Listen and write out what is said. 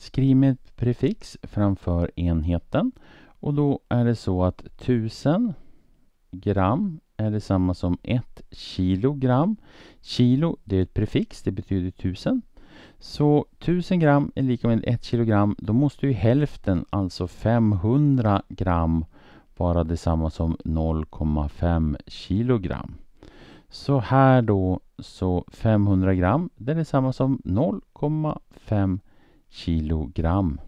Skriv med ett prefix framför enheten och då är det så att 1000 gram är detsamma som 1 kilogram. Kilo, det är ett prefix, det betyder 1000. Så 1000 gram är lika med 1 kilogram. Då måste ju hälften, alltså 500 gram, vara detsamma som 0,5 kilogram. Så här då, så 500 gram, det är detsamma som 0,5 kilogram